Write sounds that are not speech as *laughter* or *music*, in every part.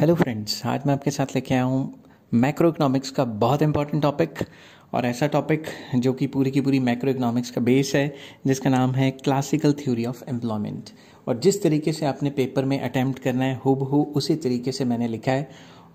hello friends आज मैं आपके साथ लेके आया हूँ मैक्रो इकोनॉमिक्स का बहुत इंपॉर्टेंट टॉपिक और ऐसा टॉपिक जो कि पूरी की पूरी मैक्रो इकोनॉमिक्स का बेस है जिसका नाम है क्लासिकल थ्योरी ऑफ एम्प्लॉयमेंट और जिस तरीके से आपने पेपर में अटैम्प्ट करना है हु हु उसी तरीके से मैंने लिखा है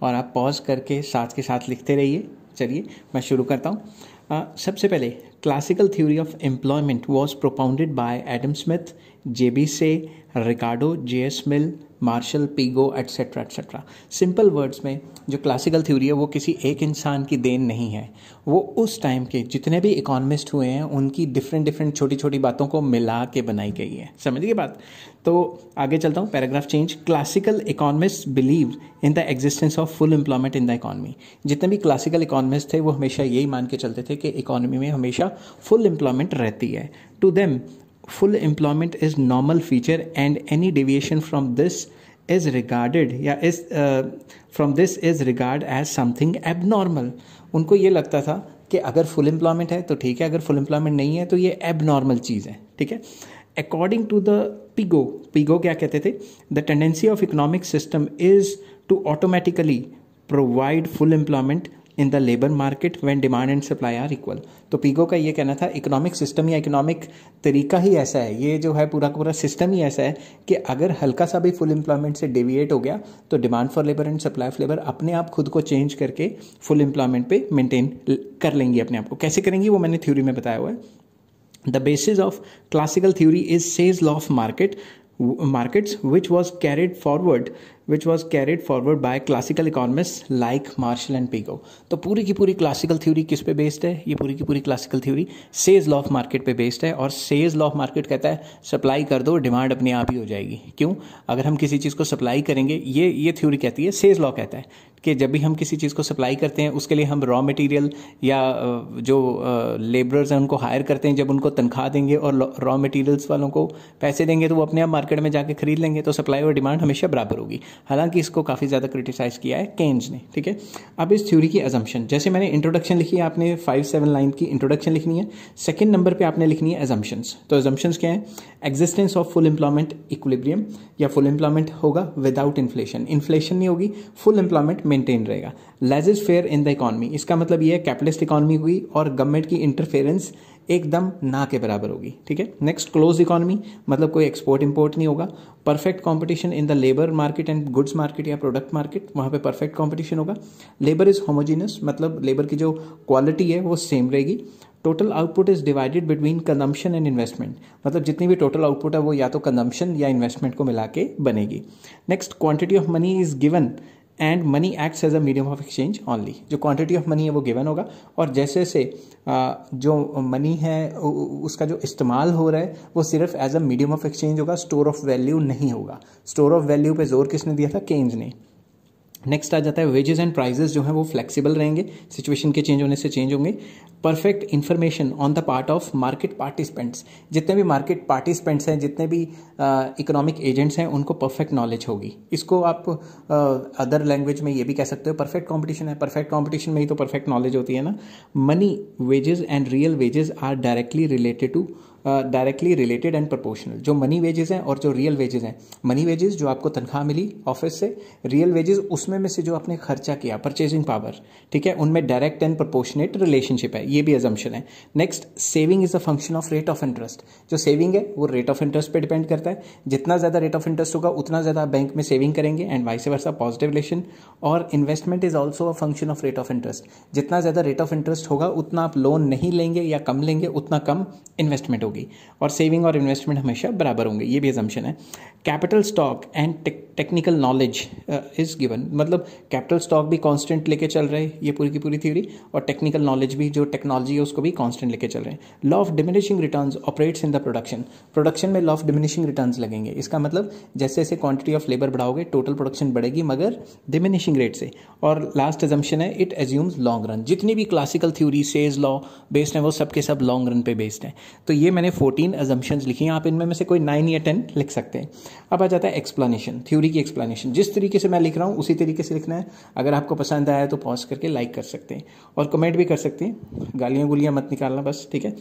और आप पॉज करके साथ के साथ लिखते रहिए चलिए मैं शुरू करता हूँ सबसे पहले classical theory of employment was propounded by Adam Smith J B Say Ricardo J S Mill Marshall Pigou et cetera et cetera simple words में जो क्लासिकल थ्योरी है वो किसी एक इंसान की देन नहीं है वो उस टाइम के जितने भी इकोनॉमिस्ट हुए हैं उनकी डिफरेंट डिफरेंट छोटी छोटी बातों को मिला के बनाई गई है समझिए बात तो आगे चलता हूँ paragraph change classical economist believe in the existence of full employment in the economy जितने भी क्लासिकल इकोनॉमिस्ट थे वो हमेशा यही मान के चलते थे कि इकोनॉमी में हमेशा फुल एम्प्लॉयमेंट रहती है to them full employment is normal feature and any deviation from this is regarded या इस from this is regard as something abnormal उनको ये लगता था कि अगर फुल एम्प्लॉयमेंट है तो ठीक है अगर फुल एम्प्लॉयमेंट नहीं है तो ये एबनॉर्मल चीज़ है ठीक है according to the Pigou Pigou क्या कहते थे the tendency of economic system is to automatically provide full employment in the labour market when demand and supply are equal तो पीगो का ये कहना था इकोनॉमिक सिस्टम या इकोनॉमिक तरीका ही ऐसा है ये जो है पूरा पूरा सिस्टम ही ऐसा है कि अगर हल्का सा भी फुल एम्प्लॉयमेंट से डेविएट हो गया तो demand for labour and supply of labour अपने आप खुद को चेंज करके फुल एम्प्लॉयमेंट पे मेंटेन कर लेंगी अपने आप को कैसे करेंगी वो मैंने थ्योरी में बताया हुआ है the basis of classical theory is Say's law of market markets which was carried forward which was carried forward by classical economists like Marshall and Pigou तो पूरी की पूरी क्लासिकल थ्योरी किस पे बेस्ड है ये पूरी की पूरी classical theory Say's law of market पे बेस्ड है और सेज लॉ ऑफ मार्केट कहता है सप्लाई कर दो डिमांड अपने आप ही हो जाएगी क्यों अगर हम किसी चीज़ को सप्लाई करेंगे ये ये थ्योरी कहती है सेज लॉ कहता है कि जब भी हम किसी चीज़ को सप्लाई करते हैं उसके लिए हम रॉ मटेरियल या जो लेबरर्स हैं उनको हायर करते हैं जब उनको तनख्वाह देंगे और रॉ मटेरियल्स वालों को पैसे देंगे तो वो अपने आप मार्केट में जाके खरीद लेंगे तो सप्लाई और डिमांड हमेशा बराबर होगी हालांकि इसको काफ़ी ज़्यादा क्रिटिसाइज़ किया है केन्स ने ठीक है अब इस थ्योरी की एजम्पन जैसे मैंने इंट्रोडक्शन लिखी है आपने फाइव सेवन लाइन की इंट्रोडक्शन लिखनी है सेकेंड नंबर पर आपने लिखनी है एजम्पन्स तो एजम्पन्स क्या है existence of full employment equilibrium या फुल एम्प्लॉयमेंट होगा विदाउट इन्फ्लेशन इन्फ्लेशन नहीं होगी फुल एम्प्लॉयमेंट मेंटेन रहेगा is fair in the economy इसका मतलब यह है कैपिटलिस्ट इकॉनमी हुई और गवर्नमेंट की इंटरफेरेंस एकदम ना के बराबर होगी ठीक है नेक्स्ट क्लोज इकोनॉमी मतलब कोई एक्सपोर्ट इंपोर्ट नहीं होगा perfect competition in the labour market and goods market या प्रोडक्ट मार्केट वहाँ पे परफेक्ट कंपटीशन होगा लेबर इज होमोजीनियस मतलब लेबर की जो क्वालिटी है वो सेम रहेगी total output is divided between consumption and investment मतलब जितनी भी टोटल आउटपुट है वो या तो कंजम्पशन या इन्वेस्टमेंट को मिला के बनेगी next quantity of money is given and money acts as a medium of exchange only जो क्वांटिटी ऑफ मनी है वो गिवन होगा और जैसे जैसे जो मनी है उसका जो इस्तेमाल हो रहा है वो सिर्फ as a medium of exchange होगा स्टोर ऑफ वैल्यू नहीं होगा स्टोर ऑफ वैल्यू पे जोर किसने दिया था केंज ने नेक्स्ट आ जाता है वेजेस एंड प्राइजेस जो हैं वो फ्लेक्सिबल रहेंगे सिचुएशन के चेंज होने से चेंज होंगे perfect information on the part of market participants जितने भी मार्केट पार्टिसिपेंट्स हैं जितने भी इकोनॉमिक एजेंट्स हैं उनको परफेक्ट नॉलेज होगी इसको आप अदर uh, लैंग्वेज में ये भी कह सकते हो परफेक्ट कॉम्पिटिशन है परफेक्ट कॉम्पिटिशन में ही तो परफेक्ट नॉलेज होती है ना money wages and real wages are directly related to directly related and proportional जो मनी वेजेस हैं और जो रियल वेजेस हैं मनी वेजेस जो आपको तनख्वाह मिली ऑफिस से रियल वेजेस उसमें में से जो आपने खर्चा किया परचेजिंग पावर ठीक है उनमें डायरेक्ट एंड प्रपोर्शनेट रिलेशनशिप है ये भी एजम्पन है next saving is a function of rate of interest जो सेविंग है वो रेट ऑफ इंटरेस्ट पे डिपेंड करता है जितना ज़्यादा रेट ऑफ इंटरेस्ट होगा उतना ज़्यादा बैंक में सेविंग करेंगे and vice versa positive relation और investment is also a function of rate of interest जितना ज़्यादा रेट ऑफ इंटरेस्ट होगा उतना आप लोन नहीं लेंगे या कम लेंगे उतना कम इन्वेस्टमेंट होगी और सेविंग और इन्वेस्टमेंट हमेशा बराबर होंगे ये भी एजम्पन है capital stock and technical knowledge is given मतलब कैपिटल स्टॉक भी कॉन्स्टेंट लेके चल रहे ये पूरी की पूरी थ्योरी और टेक्निकल नॉलेज भी जो टेक्नोलॉजी है उसको भी कांस्टेंट लेके चल रहे हैं law of diminishing return operates in the production production में लॉ ऑफ डिमिनिशिंग रिटर्न लगेंगे इसका मतलब जैसे जैसे क्वांटिटी ऑफ लेबर बढ़ाओगे टोटल प्रोडक्शन बढ़ेगी मगर डिमिनिशिंग रेट से और लास्ट एजम्पन है इट एज्यूम्स लॉन्ग रन जितनी भी classical theory Say's law based है वो सब के सब लॉन्ग रन पे बेस्ड हैं तो ये मैंने फोर्टीन एजम्पन्स लिखी हैं आप इनमें से कोई नाइन या टेन लिख सकते हैं अब आ जाता है एक्सप्लेनेशन थ्योरी की एक्सप्लेनेशन जिस तरीके से मैं लिख रहा हूँ उसी तरीके से लिखना है अगर आपको पसंद आया तो पॉज करके लाइक कर सकते हैं और कमेंट भी कर सकते हैं गालियाँ गुलियाँ मत निकालना बस ठीक है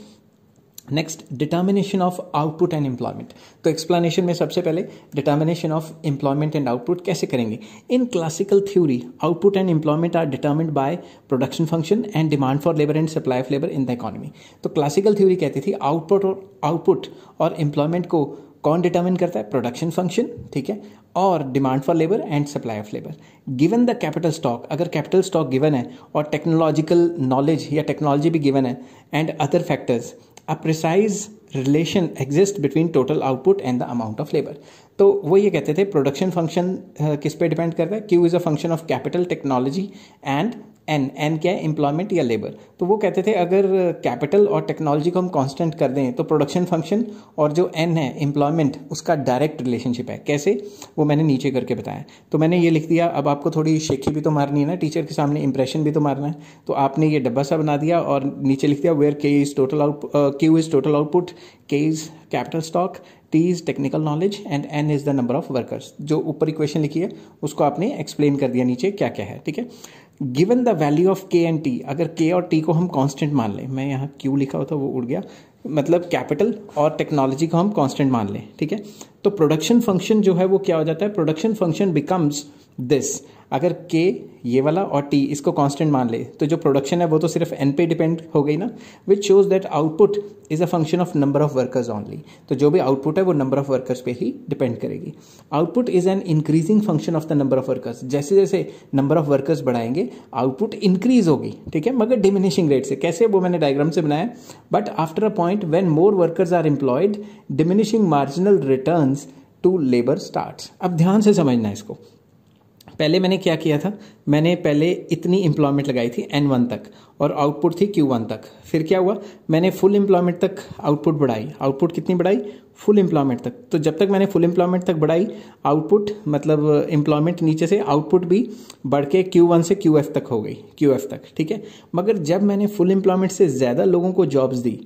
next determination of output and employment तो एक्सप्लेनेशन में सबसे पहले determination of employment and output कैसे करेंगे in classical theory output and employment are determined by production function and demand for labour and supply of labour in the economy तो classical theory कहती थी output और output और employment को कौन determine करता है प्रोडक्शन फंक्शन ठीक है और demand for labour and supply of labour given the capital stock अगर कैपिटल स्टॉक गिवन है और टेक्नोलॉजिकल नॉलेज या टेक्नोलॉजी भी गिवन है and other factors a precise relation exist between total output and the amount of labour तो वो ये कहते थे प्रोडक्शन फंक्शन किस पे डिपेंड करता है Q is a function of capital technology and N N क्या है एम्प्लॉयमेंट या लेबर तो वो कहते थे अगर कैपिटल और टेक्नोलॉजी को हम कांस्टेंट कर दें तो प्रोडक्शन फंक्शन और जो एन है एम्प्लॉयमेंट उसका डायरेक्ट रिलेशनशिप है कैसे वो मैंने नीचे करके बताया तो मैंने ये लिख दिया अब आपको थोड़ी शेखी भी तो मारनी है ना टीचर के सामने इंप्रेशन भी तो मारना है तो आपने ये डब्बा सा बना दिया और नीचे लिख दिया where K is total out Q is total output K is capital stock T is technical knowledge and N is the number of workers जो ऊपर इक्वेशन लिखी है उसको आपने एक्सप्लेन कर दिया नीचे क्या क्या है ठीक है given the value of K and T अगर के और टी को हम कांस्टेंट मान लें मैं यहाँ क्यू लिखा होता वो उड़ गया मतलब कैपिटल और टेक्नोलॉजी को हम कांस्टेंट मान लें ठीक है तो प्रोडक्शन फंक्शन जो है वो क्या हो जाता है प्रोडक्शन फंक्शन बिकम्स दिस अगर के ये वाला और टी इसको कांस्टेंट मान ले तो जो प्रोडक्शन है वो तो सिर्फ एन पे डिपेंड हो गई ना which shows that output is a function of number of workers only तो जो भी आउटपुट है वो नंबर ऑफ वर्कर्स पे ही डिपेंड करेगी output is an increasing function of the number of workers जैसे जैसे नंबर ऑफ वर्कर्स बढ़ाएंगे आउटपुट इंक्रीज होगी ठीक है मगर डिमिनिशिंग रेट से कैसे वो मैंने डायग्राम से बनाया but after a point when more workers are employed diminishing marginal return to labour start अब ध्यान से समझना है इसको पहले मैंने क्या किया था मैंने पहले इतनी इम्प्लॉयमेंट लगाई थी एन वन तक और आउटपुट थी क्यू वन तक फिर क्या हुआ मैंने फुल एम्प्लॉयमेंट तक आउटपुट बढ़ाई आउटपुट कितनी बढ़ाई फुल एम्प्लॉयमेंट तक तो जब तक मैंने फुल एम्प्लॉयमेंट तक बढ़ाई आउटपुट मतलब एम्प्लॉयमेंट uh, नीचे से आउटपुट भी बढ़ के क्यू वन से क्यू एफ तक हो गई क्यू एफ तक ठीक है मगर जब मैंने फुल एम्प्लॉयमेंट से ज़्यादा लोगों को जॉब्स दी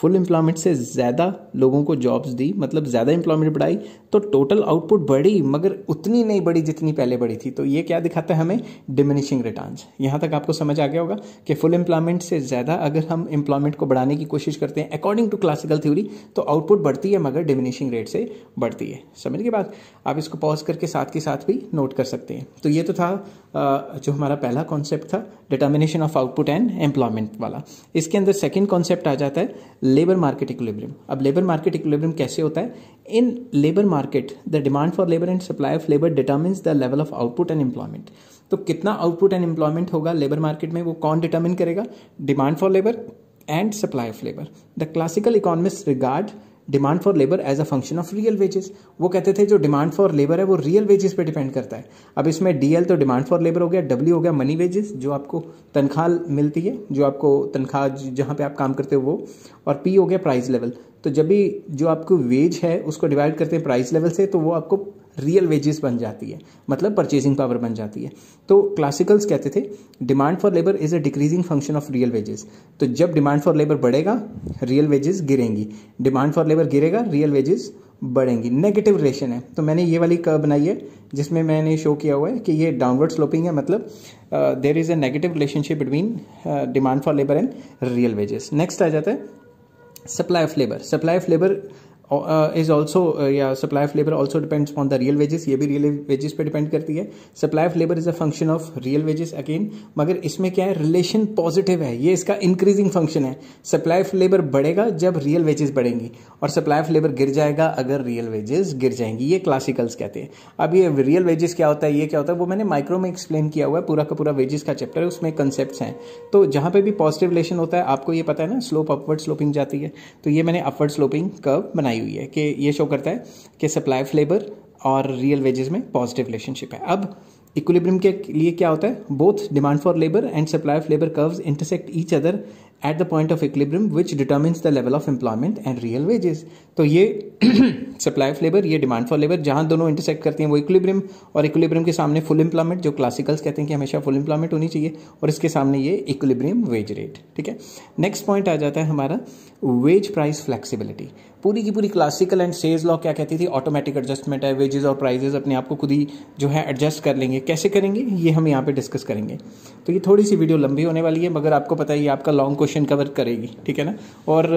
फुल एम्प्लॉयमेंट से ज़्यादा लोगों को जॉब्स दी मतलब ज़्यादा एम्प्लॉयमेंट बढ़ाई तो टोटल आउटपुट बढ़ी मगर उतनी नहीं बढ़ी जितनी पहले बढ़ी थी तो ये क्या दिखाता है हमें डिमिनिशिंग रिटर्न यहाँ तक आपको समझ आ गया होगा कि फुल एम्प्लॉयमेंट से ज़्यादा अगर हम एम्प्लॉयमेंट को बढ़ाने की कोशिश करते हैं अकॉर्डिंग टू क्लासिकल थ्योरी तो आउटपुट बढ़ती है मगर डिमिनिशिंग रेट से बढ़ती है समझ के बाद आप इसको पॉज करके साथ के साथ भी नोट कर सकते हैं तो ये तो था जो हमारा पहला कॉन्सेप्ट था determination of output and employment वाला इसके अंदर सेकेंड कॉन्सेप्ट आ जाता है लेबर मार्केट इक्विलिब्रियम अब लेबर मार्केट इक्विलिब्रियम कैसे होता है in labour market the demand for labour and supply of labour determines the level of output and employment तो कितना आउटपुट एंड एम्प्लॉयमेंट होगा लेबर मार्केट में वो कौन डिटर्मिन करेगा demand for labour and supply of labour the classical economist regard demand for labour as a function of real wages वो कहते थे जो डिमांड फॉर लेबर है वो रियल वेजेस पे डिपेंड करता है अब इसमें डीएल तो डिमांड फॉर लेबर हो गया डब्ल्यू हो गया मनी वेजेस जो आपको तनख्वाह मिलती है जो आपको तनख्वाह जहाँ पे आप काम करते हो वो और पी हो गया प्राइस लेवल तो जब भी जो आपको वेज है उसको डिवाइड करते हैं प्राइस लेवल से तो वो आपको रियल वेजेस बन जाती है मतलब परचेसिंग पावर बन जाती है तो क्लासिकल्स कहते थे demand for labour is a decreasing function of real wages तो जब डिमांड फॉर लेबर बढ़ेगा रियल वेजेस गिरेंगी डिमांड फॉर लेबर गिरेगा रियल वेजेस बढ़ेंगी नेगेटिव रिलेशन है तो मैंने ये वाली कर्व बनाई है जिसमें मैंने शो किया हुआ है कि ये डाउनवर्ड स्लोपिंग है मतलब there is a negative relationship between demand for labour and real wages next आ जाता है supply of labour supply of labour is also या supply of labour also depends on the real wages ये भी real wages पे depend करती है supply of labour is a function of real wages again मगर इसमें क्या है रिलेशन पॉजिटिव है ये इसका इंक्रीजिंग फंक्शन है सप्लाई ऑफ लेबर बढ़ेगा जब रियल वेजेस बढ़ेंगी और सप्लाई ऑफ लेबर गिर जाएगा अगर रियल वेजेस गिर जाएंगी ये क्लासिकल्स कहते हैं अब ये रियल वेजेस क्या होता है ये क्या होता है वो मैंने माइक्रो में एक्सप्लेन किया हुआ है पूरा का पूरा वेजेस का चैप्टर है उसमें कंसेप्ट हैं तो जहाँ पे भी पॉजिटिव रिलेशन होता है आपको ये पता है ना स्लोप अपवर्ड स्लोपिंग जाती है तो ये मैंने अपवर्ड स्लोपिंग कर्व बनाई आई हुई है कि ये शो करता है कि सप्लाई ऑफ लेबर और रियल वेजेस में पॉजिटिव रिलेशनशिप है अब इक्विलिब्रियम के लिए क्या होता है both demand for labour and supply of labour curves intersect each other at the point of equilibrium which determines the level of employment and real wages तो ये सप्लाई ऑफ लेबर ये डिमांड फॉर लेबर जहां दोनों intersect करती हैं वो equilibrium और equilibrium के सामने फुल एम्प्लॉयमेंट जो क्लासिकल्स कहते हैं कि हमेशा फुल एम्प्लॉयमेंट होनी चाहिए और इसके सामने ये इक्विलिब्रियम वेज रेट ठीक है नेक्स्ट पॉइंट आ जाता है हमारा वेज प्राइस फ्लेक्सिबिलिटी पूरी की पूरी क्लासिकल एंड सेज लॉ क्या कहती थी ऑटोमेटिक एडजस्टमेंट है वेजेस और प्राइजेज अपने आप को खुद ही जो है एडजस्ट कर लेंगे कैसे करेंगे ये हम यहाँ पे डिस्कस करेंगे तो ये थोड़ी सी वीडियो लंबी होने वाली है मगर आपको पता ही आपका लॉन्ग क्वेश्चन कवर करेगी ठीक है ना और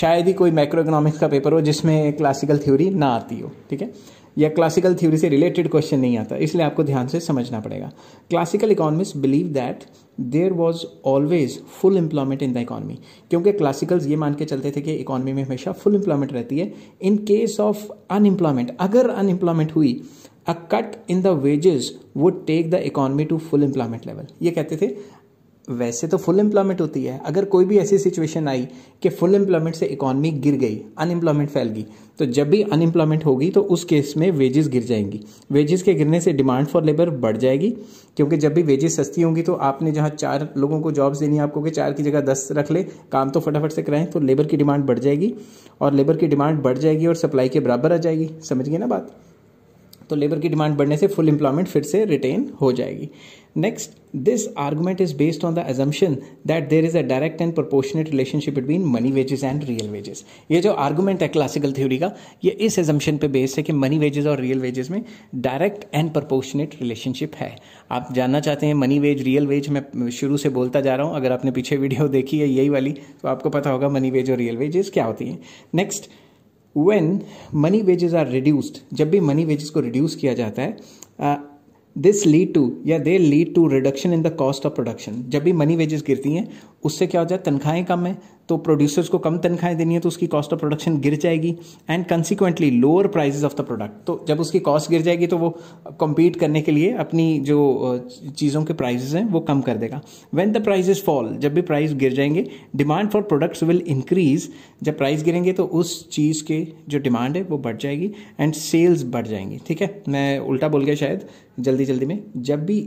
शायद ही कोई माइक्रो इकोनॉमिक्स का पेपर हो जिसमें क्लासिकल थ्योरी ना आती हो ठीक है या क्लासिकल थ्योरी से रिलेटेड क्वेश्चन नहीं आता इसलिए आपको ध्यान से समझना पड़ेगा classical economist believe that there was always full employment in the economy क्योंकि क्लासिकल्स ये मान के चलते थे कि इकॉनमी में हमेशा फुल एम्प्लॉयमेंट रहती है इन केस ऑफ अनएम्प्लॉयमेंट अगर अनएम्प्लॉयमेंट हुई a cut in the wages would take the economy to full employment level ये कहते थे वैसे तो फुल एम्प्लॉयमेंट होती है अगर कोई भी ऐसी सिचुएशन आई कि फुल एम्प्लॉयमेंट से इकोनॉमी गिर गई अनएम्प्लॉयमेंट फैल गई तो जब भी अनएम्प्लॉयमेंट होगी तो उस केस में वेजेस गिर जाएंगी वेजेस के गिरने से डिमांड फॉर लेबर बढ़ जाएगी क्योंकि जब भी वेजेस सस्ती होंगी तो आपने जहाँ चार लोगों को जॉब्स देनी है आपको कि चार की जगह दस रख ले काम तो फटाफट से कराएं तो लेबर की डिमांड बढ़ जाएगी और लेबर की डिमांड बढ़ जाएगी और सप्लाई के बराबर आ जाएगी समझ गए ना बात तो लेबर की डिमांड बढ़ने से फुल एम्प्लॉयमेंट फिर से रिटेन हो जाएगी Next, this argument is based on the assumption that there is a direct and proportionate relationship between money wages and real wages ये जो आर्गूमेंट है क्लासिकल थ्योरी का ये इस एजम्पन पे बेस्ड है कि मनी वेजेस और रियल वेजेस में डायरेक्ट एंड प्रोपोर्शनेट रिलेशनशिप है आप जानना चाहते हैं मनी वेज रियल वेज मैं शुरू से बोलता जा रहा हूँ अगर आपने पीछे वीडियो *laughs* देखी है यही वाली तो आपको पता होगा मनी वेज और रियल वेजेस क्या होती हैं next when money wages are reduced जब भी मनी वेजेस को रिड्यूस किया जाता है दिस लीड टू या they lead to reduction in the cost of production जब भी मनी वेजेस गिरती हैं उससे क्या हो जाए तनख्वाहें कम हैं तो प्रोड्यूसर्स को कम तनख्वाहें देनी है तो उसकी कॉस्ट ऑफ प्रोडक्शन गिर जाएगी and consequently lower prices of the product तो जब उसकी कॉस्ट गिर जाएगी तो वो कम्पीट करने के लिए अपनी जो चीज़ों के प्राइजेज हैं वो कम कर देगा वेन द प्राइजेज फॉल जब भी प्राइस गिर जाएंगे demand for products will increase जब प्राइस गिरेंगे तो उस चीज़ के जो डिमांड है वो बढ़ जाएगी एंड सेल्स बढ़ जाएंगी ठीक है मैं उल्टा बोल गया शायद जल्दी जल्दी में जब भी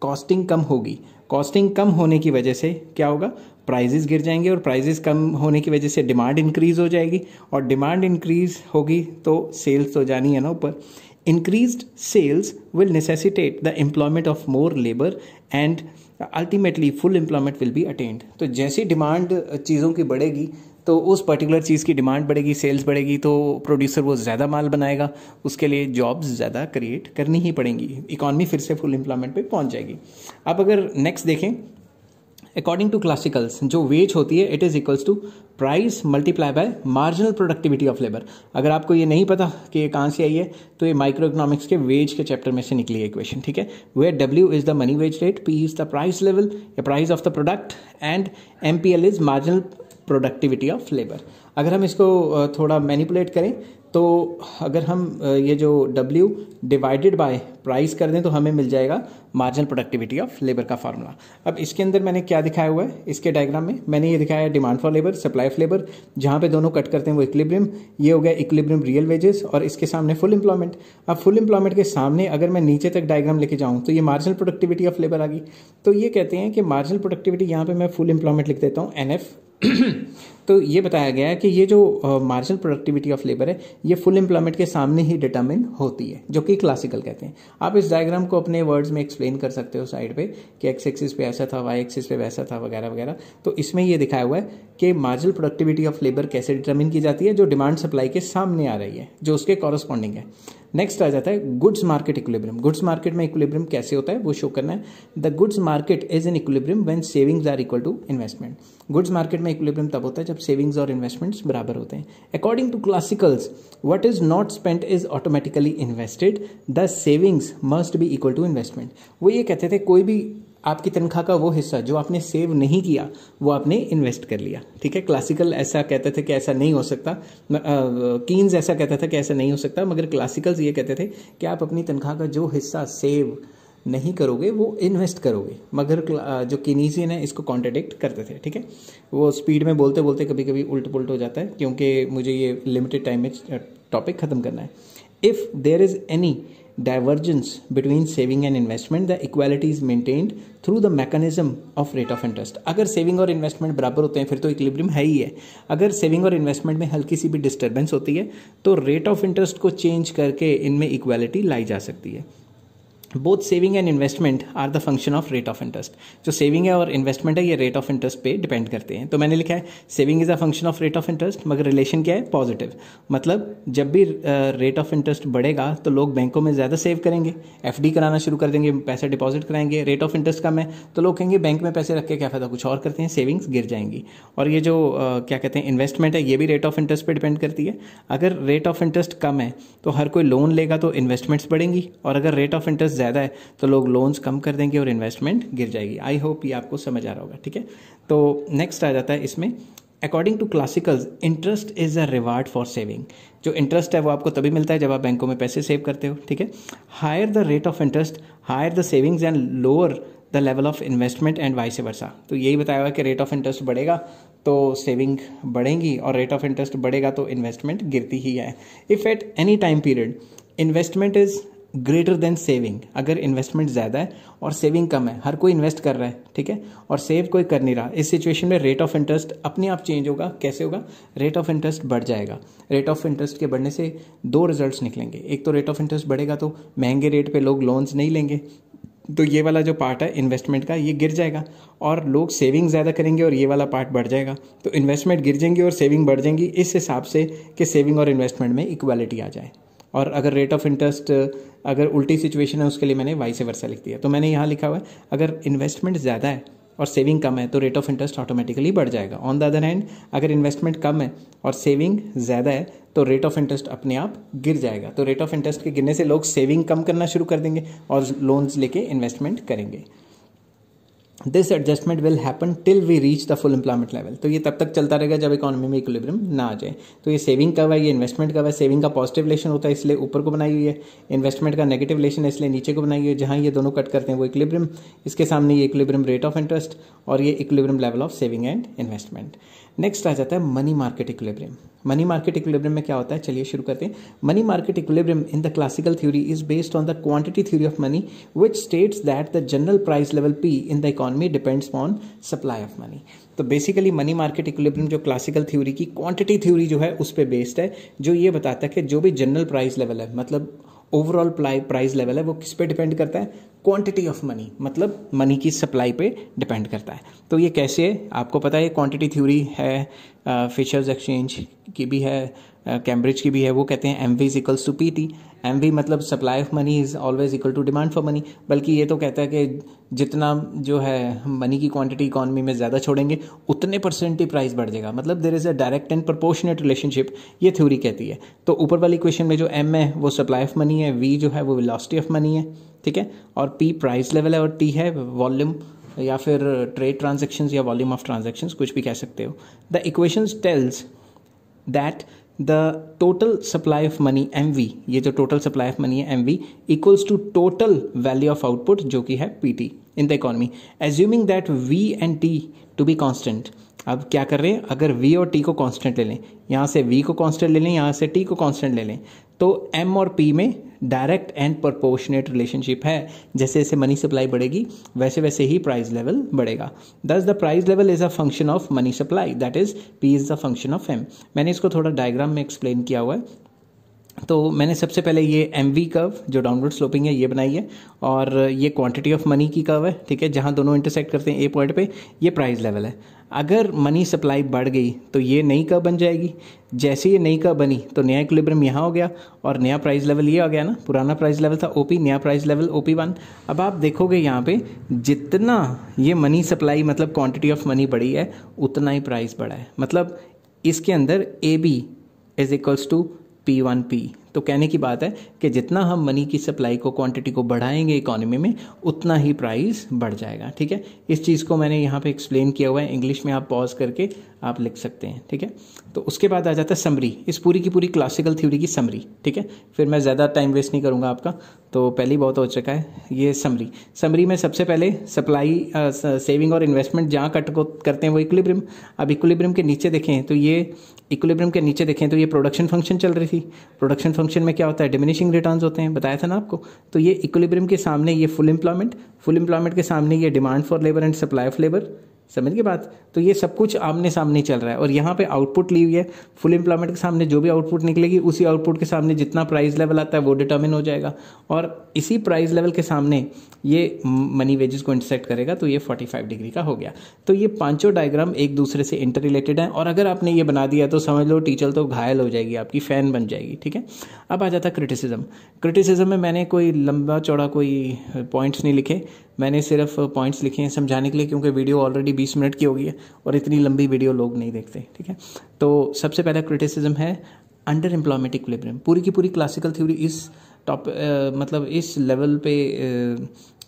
कॉस्टिंग कम होगी कॉस्टिंग कम होने की वजह से क्या होगा प्राइजेस गिर जाएंगे और प्राइजेस कम होने की वजह से डिमांड इंक्रीज़ हो जाएगी और डिमांड इंक्रीज होगी तो सेल्स तो जानी है ना ऊपर increase sales will necessitate the employment of more labour and ultimately full employment will be attend तो जैसी डिमांड चीज़ों की बढ़ेगी तो उस पर्टिकुलर चीज़ की डिमांड बढ़ेगी सेल्स बढ़ेगी तो प्रोड्यूसर वो ज़्यादा माल बनाएगा उसके लिए जॉब्स ज़्यादा क्रिएट करनी ही पड़ेंगी इकॉनमी फिर से फुल एम्प्लॉयमेंट पे पहुंच जाएगी अब अगर नेक्स्ट देखें अकॉर्डिंग टू क्लासिकल्स जो वेज होती है it is equals to price multiply by marginal productivity of labour अगर आपको ये नहीं पता कि ये कहाँ से आई है तो ये माइक्रो इकोनॉमिक्स के वेज के चैप्टर में से निकली है क्वेश्चन ठीक है where W is the money wage rate P is the price level या price of the product and M P L is marginal productivity of labour अगर हम इसको थोड़ा मैनिपुलेट करें तो अगर हम ये जो W डिवाइडेड बाय प्राइस कर दें तो हमें मिल जाएगा मार्जिनल प्रोडक्टिविटी ऑफ लेबर का फार्मूला अब इसके अंदर मैंने क्या दिखाया हुआ है इसके डायग्राम में मैंने ये दिखाया है demand for labour supply of labour जहाँ पे दोनों कट करते हैं वो इक्लिब्रियम ये हो गया इक्लिब्रियम रियल वेजेस और इसके सामने फुल इंप्लॉयमेंट अब फुल इंप्लॉयमेंट के सामने अगर मैं नीचे तक डायग्राम लेके जाऊँ तो ये मार्जिनल प्रोडक्टिविटी ऑफ लेबर आ गई तो ये कहते हैं कि मार्जिनल प्रोडक्टिविटी यहाँ पर मैं फुल इंप्लॉयमेंट लिख देता हूँ एन *clears throat* तो ये बताया गया है कि ये जो मार्जिनल प्रोडक्टिविटी ऑफ लेबर है ये फुल एम्प्लॉयमेंट के सामने ही डिटर्मिन होती है जो कि क्लासिकल कहते हैं आप इस डायग्राम को अपने वर्ड्स में एक्सप्लेन कर सकते हो साइड पे कि एक्स एक्सिस पे ऐसा था वाई एक्सिस पे वैसा था वगैरह वगैरह तो इसमें ये दिखाया हुआ है कि मार्जिनल प्रोडक्टिविटी ऑफ लेबर कैसे डिटर्मिन की जाती है जो डिमांड सप्लाई के सामने आ रही है जो उसके कॉरस्पॉन्डिंग है नेक्स्ट आ जाता है goods market equilibrium goods market में इक्विलिब्रियम कैसे होता है वो शो करना है the goods market is in equilibrium when savings are equal to investment goods market में इक्विलिब्रियम तब होता है जब सेविंग्स और इन्वेस्टमेंट्स बराबर होते हैं according to classicals what is not spent is automatically invested the savings must be equal to investment वो ये कहते थे कोई भी आपकी तनख्वाह का वो हिस्सा जो आपने सेव नहीं किया वो आपने इन्वेस्ट कर लिया ठीक है क्लासिकल ऐसा कहते थे कि ऐसा नहीं हो सकता कीन्स ऐसा कहता था कि ऐसा नहीं हो सकता मगर क्लासिकल्स ये कहते थे कि आप अपनी तनख्वाह का जो हिस्सा सेव नहीं करोगे वो इन्वेस्ट करोगे मगर जो किनीजियन है इसको कॉन्ट्रडिक्ट करते थे ठीक है वो स्पीड में बोलते बोलते कभी कभी उल्ट पुलट हो जाता है क्योंकि मुझे ये लिमिटेड टाइम में टॉपिक ख़त्म करना है if there is any divergence between saving and investment the equality is maintained through the mechanism of rate of interest अगर सेविंग और इन्वेस्टमेंट बराबर होते हैं फिर तो इक्लिब्रियम है ही है अगर सेविंग और इन्वेस्टमेंट में हल्की सी भी डिस्टर्बेंस होती है तो रेट ऑफ इंटरेस्ट को चेंज करके इनमें इक्वालिटी लाई जा सकती है both saving and investment are the function of rate of interest जो सेविंग है और इन्वेस्टमेंट है ये रेट ऑफ इंटरेस्ट पे डिपेंड करते हैं तो मैंने लिखा है saving is a function of rate of interest मगर रिलेशन क्या है पॉजिटिव मतलब जब भी रेट ऑफ इंटरेस्ट बढ़ेगा तो लोग बैंकों में ज़्यादा सेव करेंगे एफ कराना शुरू कर देंगे पैसा डिपॉजिट कराएंगे रेट ऑफ इंटरेस्ट कम है तो लोग कहेंगे बैंक में पैसे रख के क्या फ़ायदा कुछ और करते हैं सेविंग्स गिर जाएंगी और ये जो क्या कहते हैं इन्वेस्टमेंट है ये भी रेट ऑफ इंटरेस्ट पर डिपेंड करती है अगर रेट ऑफ इंटरेस्ट कम है तो हर कोई लोन लेगा तो इन्वेस्टमेंट्स बढ़ेंगी और अगर रेट ऑफ इंटरेस्ट ज़्यादा है तो लोग लोन्स कम कर देंगे और इन्वेस्टमेंट गिर जाएगी आई होप ये आपको समझ आ रहा होगा ठीक है तो नेक्स्ट आ जाता है इसमें according to classical interest is a reward for saving जो इंटरेस्ट है वो आपको तभी मिलता है जब आप बैंकों में पैसे सेव करते हो ठीक है higher the rate of interest higher the savings and lower the level of investment and vice versa तो यही बताया हुआ कि रेट ऑफ इंटरेस्ट बढ़ेगा तो सेविंग बढ़ेंगी और रेट ऑफ इंटरेस्ट बढ़ेगा तो इन्वेस्टमेंट गिरती ही है if at any time period investment is greater than saving अगर इन्वेस्टमेंट ज़्यादा है और सेविंग कम है हर कोई इन्वेस्ट कर रहा है ठीक है और सेव कोई कर नहीं रहा इस सिचुएशन में रेट ऑफ इंटरेस्ट अपने आप चेंज होगा कैसे होगा रेट ऑफ इंटरेस्ट बढ़ जाएगा रेट ऑफ इंटरेस्ट के बढ़ने से दो रिजल्ट निकलेंगे एक तो रेट ऑफ इंटरेस्ट बढ़ेगा तो महंगे रेट पर लोग लोन्स नहीं लेंगे तो ये वाला जो पार्ट है इन्वेस्टमेंट का ये गिर जाएगा और लोग सेविंग ज़्यादा करेंगे और ये वाला पार्ट बढ़ जाएगा तो इन्वेस्टमेंट गिर जाएंगी और सेविंग बढ़ जाएंगी इस हिसाब से कि सेविंग और इन्वेस्टमेंट में इक्वालिटी आ जाए और अगर रेट ऑफ इंटरेस्ट अगर उल्टी सिचुएशन है उसके लिए मैंने वाई से वर्षा लिख दिया तो मैंने यहाँ लिखा हुआ है अगर इन्वेस्टमेंट ज़्यादा है और सेविंग कम है तो रेट ऑफ इंटरेस्ट ऑटोमेटिकली बढ़ जाएगा ऑन द अदर हैंड अगर इन्वेस्टमेंट कम है और सेविंग ज़्यादा है तो रेट ऑफ इंटरेस्ट अपने आप गिर जाएगा तो रेट ऑफ इंटरेस्ट के गिरने से लोग सेविंग कम करना शुरू कर देंगे और लोन्स लेके इन्वेस्टमेंट करेंगे this adjustment will happen till we reach the full employment level तो ये तब तक चलता रहेगा जब इकोनॉमी में इक्विलिब्रियम ना आ जाए तो ये सेविंग का हुआ ये इन्वेस्टमेंट का है सेविंग का पॉजिटिव रिलेशन होता है इसलिए ऊपर को बनाई हुई है इन्वेस्टमेंट का नेगेटिव रिलेशन है इसलिए नीचे को बनाई हुई है जहाँ ये दोनों कट करते हैं वो इक्विलिब्रियम इसके सामने ये इक्विलिब्रियम रेट ऑफ इंटरेस्ट और ये equilibrium level of saving and investment next आ जाता है money market equilibrium money market equilibrium में क्या होता है चलिए शुरू करते हैं money market equilibrium in the classical theory is based on the quantity theory of money which states that the general price level P in the economy depends on supply of money तो basically money market equilibrium जो classical theory की quantity theory जो है उस पर based है जो ये बताता है कि जो भी जनरल प्राइस लेवल है मतलब ओवरऑल प्राइस लेवल है वो किस पे डिपेंड करता है क्वांटिटी ऑफ मनी मतलब मनी की सप्लाई पे डिपेंड करता है तो ये कैसे है आपको पता है क्वांटिटी थ्योरी है फिशर्स एक्सचेंज की भी है कैम्ब्रिज uh, की भी है वो कहते हैं M V is equals to P T M V मतलब supply of money is always equal to demand for money बल्कि ये तो कहता है कि जितना जो है मनी की क्वांटिटी इकोनॉमी में ज़्यादा छोड़ेंगे उतने परसेंट ही प्राइस बढ़ जाएगा मतलब there is a direct and proportionate relationship ये थ्योरी कहती है तो ऊपर वाली क्वेश्चन में जो एम है वो सप्लाई ऑफ मनी है वी जो है वो वेलोसिटी ऑफ मनी है ठीक है और पी प्राइस लेवल है और टी है वॉल्यूम या फिर ट्रेड ट्रांजेक्शन या वॉल्यूम ऑफ ट्रांजेक्शन कुछ भी कह सकते हो the equation tells that the total supply of money M V ये जो टोटल सप्लाई ऑफ मनी है M V equals to total value of output जो कि है P T in the economy assuming that V and T to be constant अब क्या कर रहे हैं अगर वी और टी को कांस्टेंट ले लें यहाँ से वी को कांस्टेंट ले लें यहाँ से टी को कांस्टेंट ले लें तो एम और पी में डायरेक्ट एंड प्रोपोर्शनेट रिलेशनशिप है जैसे जैसे मनी सप्लाई बढ़ेगी वैसे वैसे ही प्राइस लेवल बढ़ेगा thus the price level is a function of money supply that is P is the function of M मैंने इसको थोड़ा डायग्राम में एक्सप्लेन किया हुआ है तो मैंने सबसे पहले ये एम वी कर्व जो डाउनवर्ड स्लोपिंग है ये बनाई है और ये क्वांटिटी ऑफ मनी की कर्व है ठीक है जहाँ दोनों इंटरसेक्ट करते हैं ए पॉइंट पे ये प्राइस लेवल है अगर मनी सप्लाई बढ़ गई तो ये नई कर्व बन जाएगी जैसे ये नई कर्व बनी तो नया इक्विलिब्रियम यहाँ हो गया और नया प्राइस लेवल ये हो गया ना पुराना प्राइस लेवल था पी नया प्राइस लेवल पी वन अब आप देखोगे यहाँ पे जितना ये मनी सप्लाई मतलब क्वांटिटी ऑफ मनी बढ़ी है उतना ही प्राइस बढ़ा है मतलब इसके अंदर A B is equals to P1P तो कहने की बात है कि जितना हम मनी की सप्लाई को क्वांटिटी को बढ़ाएंगे इकोनॉमी में उतना ही प्राइस बढ़ जाएगा ठीक है इस चीज़ को मैंने यहाँ पे एक्सप्लेन किया हुआ है इंग्लिश में आप पॉज करके आप लिख सकते हैं ठीक है तो उसके बाद आ जाता है समरी इस पूरी की पूरी क्लासिकल थ्योरी की समरी ठीक है फिर मैं ज़्यादा टाइम वेस्ट नहीं करूँगा आपका तो पहले ही बहुत हो चुका है ये समरी समरी में सबसे पहले सप्लाई सेविंग और इन्वेस्टमेंट जहाँ कट को करते हैं वो इक्विलिब्रियम अब इक्विलिब्रियम के नीचे देखें तो ये इक्विलिब्रियम के नीचे देखें तो ये प्रोडक्शन फंक्शन चल रही थी प्रोडक्शन फंक्शन में क्या होता है डिमिनिशिंग रिटर्न होते हैं बताया था ना आपको तो ये इक्विलिब्रियम के सामने ये फुल एम्प्लॉयमेंट फुल एम्प्लॉयमेंट के सामने ये demand for labour and supply of labour समझ गए बात तो ये सब कुछ आमने सामने चल रहा है और यहाँ पे आउटपुट ली हुई है फुल एम्प्लॉयमेंट के सामने जो भी आउटपुट निकलेगी उसी आउटपुट के सामने जितना प्राइस लेवल आता है वो डिटर्मिन हो जाएगा और इसी प्राइस लेवल के सामने ये मनी वेजेस को इंटरसेक्ट करेगा तो ये 45 डिग्री का हो गया तो ये पांचों डायग्राम एक दूसरे से इंटर रिलेटेड है और अगर आपने ये बना दिया तो समझ लो टीचर तो घायल हो जाएगी आपकी फ़ैन बन जाएगी ठीक है अब आ जाता क्रिटिसिज्म क्रिटिसिज्म में मैंने कोई लंबा चौड़ा कोई पॉइंट्स नहीं लिखे मैंने सिर्फ पॉइंट्स लिखे हैं समझाने के लिए क्योंकि वीडियो ऑलरेडी बीस मिनट की होगी है और इतनी लंबी वीडियो लोग नहीं देखते ठीक है तो सबसे पहला क्रिटिसिज्म है अंडर एम्प्लॉयमेंट इक्विलिब्रियम पूरी की पूरी क्लासिकल थ्योरी इस टॉप मतलब इस लेवल पे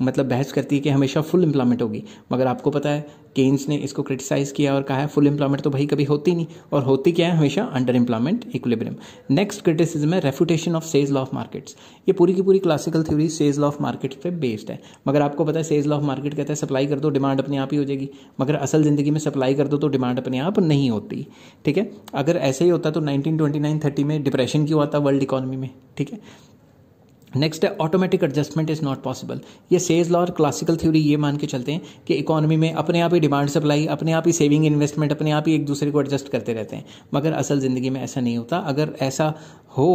मतलब बहस करती है कि हमेशा फुल एम्प्लॉयमेंट होगी मगर आपको पता है केन्स ने इसको क्रिटिसाइज़ किया और कहा है फुल एम्प्लॉयमेंट तो भाई कभी होती नहीं और होती क्या है हमेशा under employment equilibrium next criticism है refutation of Say's law of markets ये पूरी की पूरी classical theory Say's law of market पे बेस्ड है मगर आपको पता है सेज लॉ ऑफ मार्केट कहता है सप्लाई कर दो डिमांड अपने आप ही हो जाएगी मगर असल ज़िंदगी में सप्लाई कर दो तो डिमांड अपने आप नहीं होती ठीक है अगर ऐसे ही होता तो नाइनटीन ट्वेंटी में डिप्रेशन क्यों आता वर्ल्ड इकोनॉमी में ठीक है नेक्स्ट है automatic adjustment is not possible Say's law लॉ और क्लासिकल थ्योरी ये मान के चलते हैं कि इकोनॉमी में अपने आप ही डिमांड सप्लाई अपने आप ही सेविंग इन्वेस्टमेंट अपने आप ही एक दूसरे को एडजस्ट करते रहते हैं मगर असल ज़िंदगी में ऐसा नहीं होता अगर ऐसा हो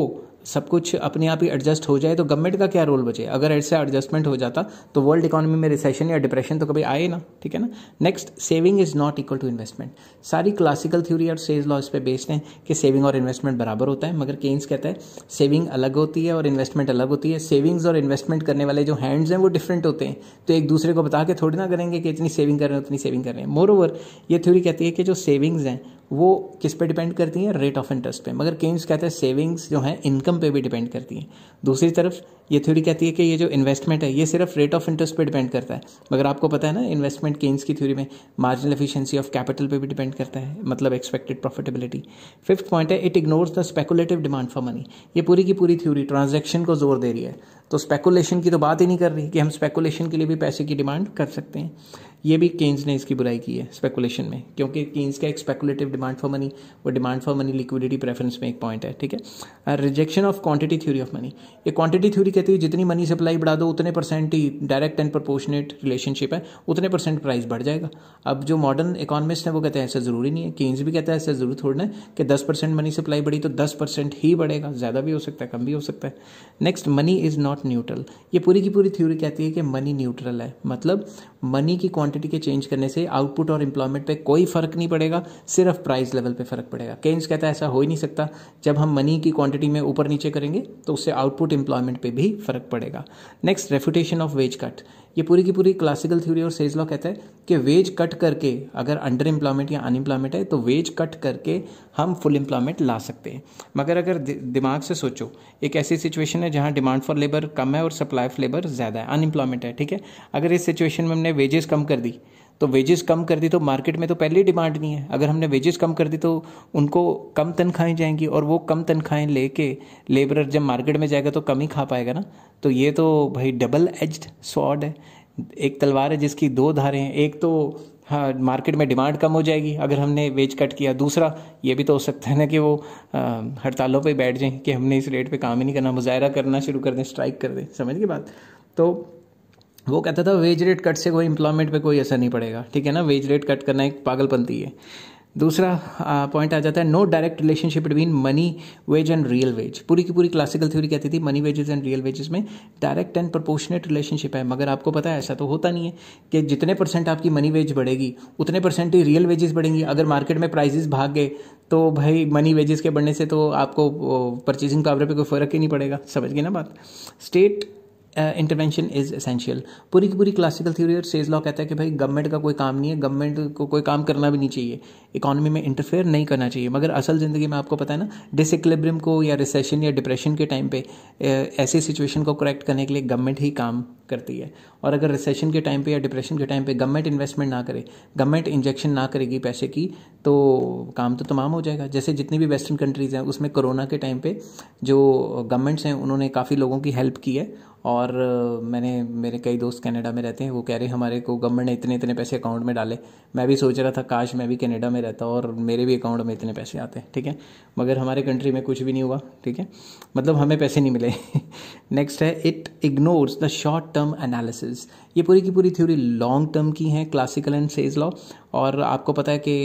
सब कुछ अपने आप ही एडजस्ट हो जाए तो गवर्नमेंट का क्या रोल बचे अगर ऐसे एडजस्टमेंट हो जाता तो वर्ल्ड इकोनॉमी में रिसेशन या डिप्रेशन तो कभी आए ना ठीक है ना next saving is not equal to investment सारी क्लासिकल थ्योरी और सेज लॉ इस पर बेस्ड है कि सेविंग और इन्वेस्टमेंट बराबर होता है मगर केन्स कहता है सेविंग अलग होती है और इन्वेस्टमेंट अलग होती है सेविंग्स और इन्वेस्टमेंट करने वाले जो हैंड्स हैं वो डिफरेंट होते हैं तो एक दूसरे को बता के थोड़ी ना करेंगे कि इतनी सेविंग कर रहे हैं उतनी सेविंग कर रहे हैं मोर ओवर ये थ्योरी कहती है कि जो सेविंग्स हैं वो किस पे डिपेंड करती हैं रेट ऑफ इंटरेस्ट पे मगर केन्स कहते हैं सेविंग्स जो है इनकम पे भी डिपेंड करती हैं दूसरी तरफ ये थ्योरी कहती है कि ये जो इन्वेस्टमेंट है ये सिर्फ रेट ऑफ इंटरेस्ट पे डिपेंड करता है मगर आपको पता है ना इन्वेस्टमेंट केन्स की थ्योरी में मार्जिनल एफिशिएंसी ऑफ कैपिटल पे भी डिपेंड करता है मतलब एक्सपेक्टेड प्रॉफिटेबिलिटी फिफ्थ पॉइंट है it ignores the speculative demand for money ये पूरी की पूरी थ्योरी ट्रांजेक्शन को जोर दे रही है तो स्पेकुलेशन की तो बात ही नहीं कर रही कि हम स्पेकुलेशन के लिए भी पैसे की डिमांड कर सकते हैं ये भी केन्स ने इसकी बुराई की है स्पेकुलेशन में क्योंकि केन्स का एक स्पेकुलेटिव डिमांड फॉर मनी वो demand for money liquidity preference में एक पॉइंट है ठीक है rejection of quantity theory of money ये क्वांटिटी थ्योरी कहती है जितनी मनी सप्लाई बढ़ा दो उतने परसेंट ही डायरेक्ट एंड प्रपोर्शनेट रिलेशनशिप है उतने परसेंट प्राइस बढ़ जाएगा अब जो मॉडर्न इकोनॉमिस्ट है वो कहते हैं ऐसा ज़रूरी नहीं है केन्स भी कहता है ऐसा ज़रूर थोड़ा है कि दस परसेंट मनी सप्लाई बढ़ी तो दस परसेंट ही बढ़ेगा ज़्यादा भी हो सकता है कम भी हो सकता है next money is not neutral ये पूरी की पूरी थ्योरी कहती है कि मनी न्यूट्रल है मतलब मनी की क्वांटिटी क्वांटिटी के चेंज करने से आउटपुट और इंप्लॉयमेंट पे कोई फ़र्क नहीं पड़ेगा सिर्फ प्राइस लेवल पे फ़र्क पड़ेगा केन्स कहता है ऐसा हो ही नहीं सकता जब हम मनी की क्वांटिटी में ऊपर नीचे करेंगे तो उससे आउटपुट इंप्लॉयमेंट पे भी फ़र्क पड़ेगा next refutation of wage cut ये पूरी की पूरी क्लासिकल थ्योरी और सेज लॉ कहता है कि वेज कट करके अगर अंडर एम्प्लॉयमेंट या अनएम्प्लॉयमेंट है तो वेज कट करके हम फुल एम्प्लॉयमेंट ला सकते हैं मगर अगर दिमाग से सोचो एक ऐसी सिचुएशन है जहाँ डिमांड फॉर लेबर कम है और सप्लाई ऑफ लेबर ज़्यादा है अनएम्प्लॉयमेंट है ठीक है अगर इस सिचुएशन में हमने वेजेस कम कर दी तो वेजेस कम कर दी तो मार्केट में तो पहले ही डिमांड नहीं है अगर हमने वेजेस कम कर दी तो उनको कम तनख्वाहें जाएंगी और वो कम तनख्वाहें लेके लेबरर जब मार्केट में जाएगा तो कम ही खा पाएगा ना तो ये तो भाई डबल एज्ड स्वॉर्ड है एक तलवार है जिसकी दो धारें हैं एक तो हाँ मार्केट में डिमांड कम हो जाएगी अगर हमने वेज कट किया दूसरा ये भी तो हो सकता है ना कि वो हड़तालों पे बैठ जाएं कि हमने इस रेट पे काम ही नहीं करना मुजाहरा करना शुरू कर दें स्ट्राइक कर दें समझ गए बात तो वो कहता था वेज रेट कट से कोई एम्प्लॉयमेंट पे कोई असर नहीं पड़ेगा ठीक है ना वेज रेट कट करना एक पागलपंती है दूसरा पॉइंट आ जाता है no direct relationship between money wage and real wage पूरी की पूरी क्लासिकल थ्योरी कहती थी money wages and real wages में डायरेक्ट एंड प्रोपोर्शनेट रिलेशनशिप है मगर आपको पता है ऐसा तो होता नहीं है कि जितने परसेंट आपकी मनी वेज बढ़ेगी उतने परसेंट ही रियल वेजेस बढ़ेंगी अगर मार्केट में प्राइजेस भाग गए तो भाई मनी वेजेस के बढ़ने से तो आपको परचेजिंग पावर पर कोई फर्क ही नहीं पड़ेगा समझ गए ना बात स्टेट इंटरवेंशन इज एसेंशियल पूरी की पूरी क्लासिकल थ्योरी और सेज लॉ कहता है कि भाई गवर्नमेंट का कोई काम नहीं है गवर्नमेंट को कोई काम करना भी नहीं चाहिए इकोनॉमी में इंटरफेयर नहीं करना चाहिए मगर असल ज़िंदगी में आपको पता है ना डिसक्लेब्रम को या रिसेशन या डिप्रेशन के टाइम पे uh, ऐसी सिचुएशन को करेक्ट करने के लिए गवर्नमेंट ही काम करती है और अगर रिसेशन के टाइम पे या डिप्रेशन के टाइम पे गवर्नमेंट इन्वेस्टमेंट ना करे गवर्नमेंट इंजेक्शन ना करेगी पैसे की तो काम तो तमाम हो जाएगा जैसे जितनी भी वेस्टर्न कंट्रीज़ हैं उसमें कोरोना के टाइम पे जो गवर्नमेंट्स हैं उन्होंने काफ़ी लोगों की हेल्प की है और मैंने मेरे कई दोस्त कनाडा में रहते हैं वो कह रहे हैं हमारे को गवर्नमेंट ने इतने इतने पैसे अकाउंट में डाले मैं भी सोच रहा था काश मैं भी कनाडा में रहता और मेरे भी अकाउंट में इतने पैसे आते ठीक है मगर हमारे कंट्री में कुछ भी नहीं हुआ ठीक है मतलब हमें पैसे नहीं मिले नेक्स्ट *laughs* है it ignores the short term analysis ये पूरी की पूरी थ्योरी लॉन्ग टर्म की है क्लासिकल एंड सेज लॉ और आपको पता है कि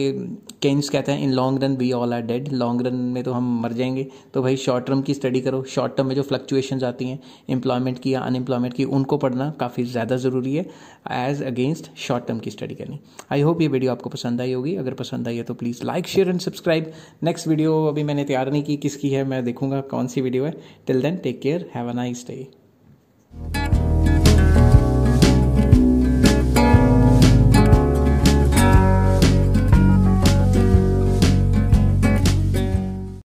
केन्स कहते हैं in long run we all are dead long run में तो हम मर जाएंगे तो भाई शॉर्ट टर्म की स्टडी करो शॉर्ट टर्म में जो फ्लक्चुएशन आती हैं एम्प्लॉयमेंट की या अनएम्प्लॉयमेंट की उनको पढ़ना काफ़ी ज़्यादा ज़रूरी है एज अगेंस्ट शॉर्ट टर्म की स्टडी करनी आई होप ये वीडियो आपको पसंद आई होगी अगर पसंद आई है तो please like share and subscribe next video अभी मैंने तैयार नहीं की किसकी है मैं देखूंगा कौन सी वीडियो है till then take care have a nice day